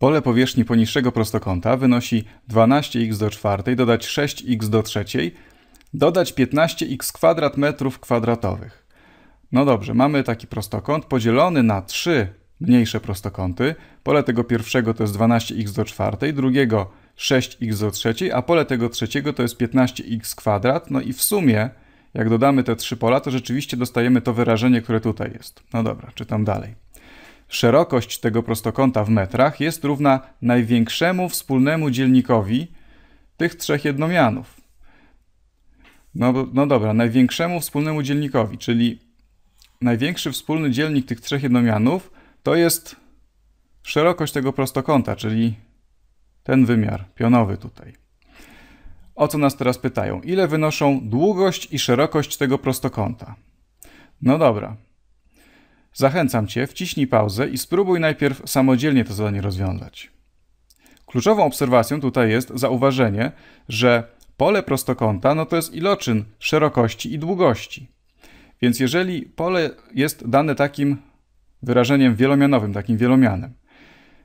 Pole powierzchni poniższego prostokąta wynosi 12x do czwartej dodać 6x do trzeciej dodać 15x kwadrat metrów kwadratowych. No dobrze, mamy taki prostokąt podzielony na trzy mniejsze prostokąty. Pole tego pierwszego to jest 12x do czwartej, drugiego 6x do trzeciej, a pole tego trzeciego to jest 15x kwadrat. No i w sumie, jak dodamy te trzy pola, to rzeczywiście dostajemy to wyrażenie, które tutaj jest. No dobra, czytam dalej. Szerokość tego prostokąta w metrach jest równa największemu wspólnemu dzielnikowi tych trzech jednomianów. No, no dobra, największemu wspólnemu dzielnikowi, czyli największy wspólny dzielnik tych trzech jednomianów to jest szerokość tego prostokąta, czyli ten wymiar pionowy tutaj. O co nas teraz pytają? Ile wynoszą długość i szerokość tego prostokąta? No dobra, Zachęcam Cię, wciśnij pauzę i spróbuj najpierw samodzielnie to zadanie rozwiązać. Kluczową obserwacją tutaj jest zauważenie, że pole prostokąta no to jest iloczyn szerokości i długości. Więc jeżeli pole jest dane takim wyrażeniem wielomianowym, takim wielomianem,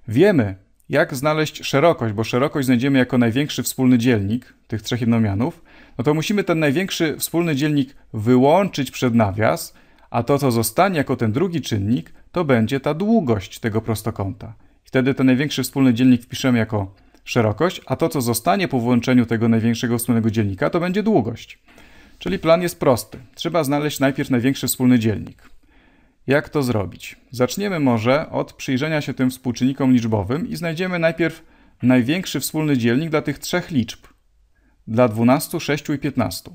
wiemy, jak znaleźć szerokość, bo szerokość znajdziemy jako największy wspólny dzielnik tych trzech jednomianów, no to musimy ten największy wspólny dzielnik wyłączyć przed nawias a to, co zostanie jako ten drugi czynnik, to będzie ta długość tego prostokąta. Wtedy ten największy wspólny dzielnik wpiszemy jako szerokość, a to, co zostanie po włączeniu tego największego wspólnego dzielnika, to będzie długość. Czyli plan jest prosty. Trzeba znaleźć najpierw największy wspólny dzielnik. Jak to zrobić? Zaczniemy może od przyjrzenia się tym współczynnikom liczbowym i znajdziemy najpierw największy wspólny dzielnik dla tych trzech liczb. Dla 12, 6 i 15.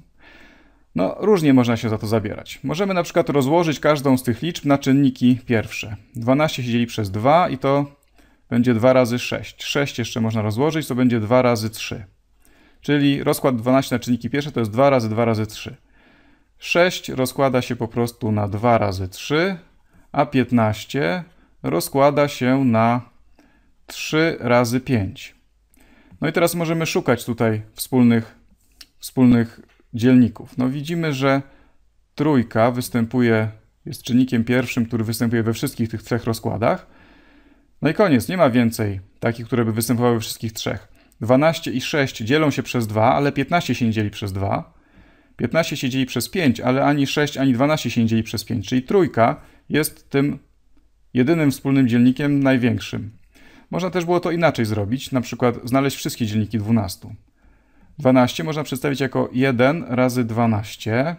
No, różnie można się za to zabierać. Możemy na przykład rozłożyć każdą z tych liczb na czynniki pierwsze. 12 się dzieli przez 2 i to będzie 2 razy 6. 6 jeszcze można rozłożyć, to będzie 2 razy 3. Czyli rozkład 12 na czynniki pierwsze to jest 2 razy 2 razy 3. 6 rozkłada się po prostu na 2 razy 3, a 15 rozkłada się na 3 razy 5. No i teraz możemy szukać tutaj wspólnych, wspólnych dzielników. No widzimy, że trójka występuje, jest czynnikiem pierwszym, który występuje we wszystkich tych trzech rozkładach. No i koniec, nie ma więcej takich, które by występowały we wszystkich trzech. 12 i 6 dzielą się przez 2, ale 15 się nie dzieli przez 2. 15 się dzieli przez 5, ale ani 6, ani 12 się nie dzieli przez 5, czyli trójka jest tym jedynym wspólnym dzielnikiem największym. Można też było to inaczej zrobić, na przykład znaleźć wszystkie dzielniki 12. 12 można przedstawić jako 1 razy 12,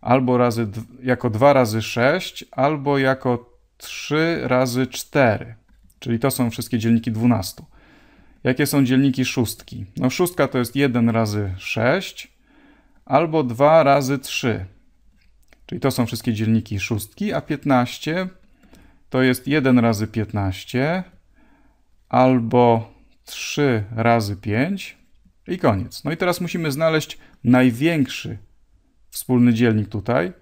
albo razy, jako 2 razy 6, albo jako 3 razy 4. Czyli to są wszystkie dzielniki 12. Jakie są dzielniki szóstki? No szóstka to jest 1 razy 6 albo 2 razy 3. Czyli to są wszystkie dzielniki szóstki, a 15 to jest 1 razy 15 albo 3 razy 5 i koniec. No i teraz musimy znaleźć największy wspólny dzielnik tutaj.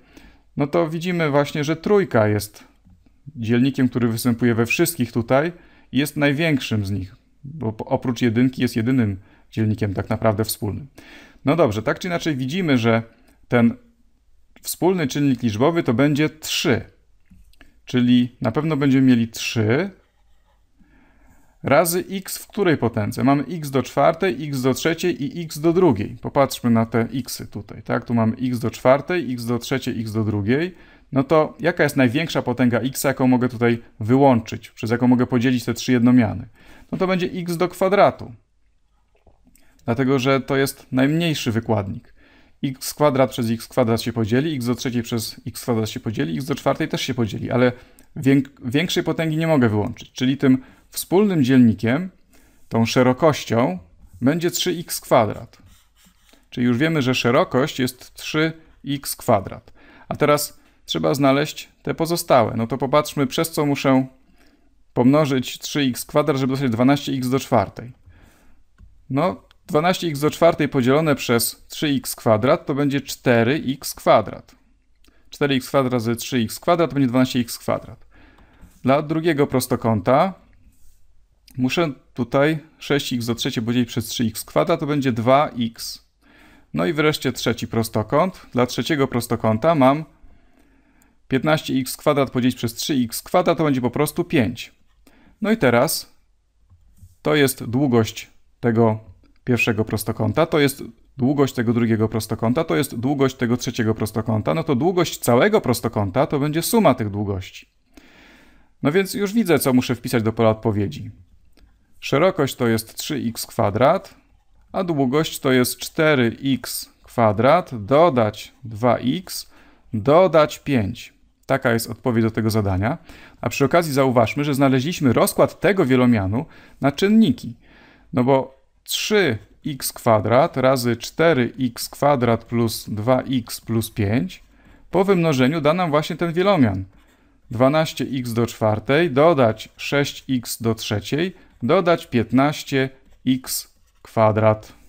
No to widzimy właśnie, że trójka jest dzielnikiem, który występuje we wszystkich tutaj i jest największym z nich, bo oprócz jedynki jest jedynym dzielnikiem tak naprawdę wspólnym. No dobrze, tak czy inaczej widzimy, że ten wspólny czynnik liczbowy to będzie 3. Czyli na pewno będziemy mieli 3, razy x w której potędze? Mamy x do czwartej, x do trzeciej i x do drugiej. Popatrzmy na te xy tutaj, tak? Tu mamy x do czwartej, x do trzeciej, x do drugiej. No to jaka jest największa potęga x, jaką mogę tutaj wyłączyć, przez jaką mogę podzielić te trzy jednomiany? No to będzie x do kwadratu, dlatego że to jest najmniejszy wykładnik. x kwadrat przez x kwadrat się podzieli, x do trzeciej przez x kwadrat się podzieli, x do czwartej też się podzieli, ale większej potęgi nie mogę wyłączyć, czyli tym Wspólnym dzielnikiem, tą szerokością, będzie 3x kwadrat. Czyli już wiemy, że szerokość jest 3x kwadrat. A teraz trzeba znaleźć te pozostałe. No to popatrzmy, przez co muszę pomnożyć 3x kwadrat, żeby dostać 12x do czwartej. No, 12x do czwartej podzielone przez 3x kwadrat to będzie 4x kwadrat. 4x kwadrat ze 3x kwadrat to będzie 12x kwadrat. Dla drugiego prostokąta muszę tutaj 6x do trzeciej podzielić przez 3x kwadrat, to będzie 2x. No i wreszcie trzeci prostokąt. Dla trzeciego prostokąta mam 15x kwadrat podzielić przez 3x kwadrat, to będzie po prostu 5. No i teraz to jest długość tego pierwszego prostokąta, to jest długość tego drugiego prostokąta, to jest długość tego trzeciego prostokąta, no to długość całego prostokąta to będzie suma tych długości. No więc już widzę, co muszę wpisać do pola odpowiedzi. Szerokość to jest 3x kwadrat, a długość to jest 4x kwadrat, dodać 2x, dodać 5. Taka jest odpowiedź do tego zadania. A przy okazji zauważmy, że znaleźliśmy rozkład tego wielomianu na czynniki. No bo 3x kwadrat razy 4x kwadrat plus 2x plus 5 po wymnożeniu da nam właśnie ten wielomian. 12x do czwartej dodać 6x do trzeciej dodać 15x kwadrat.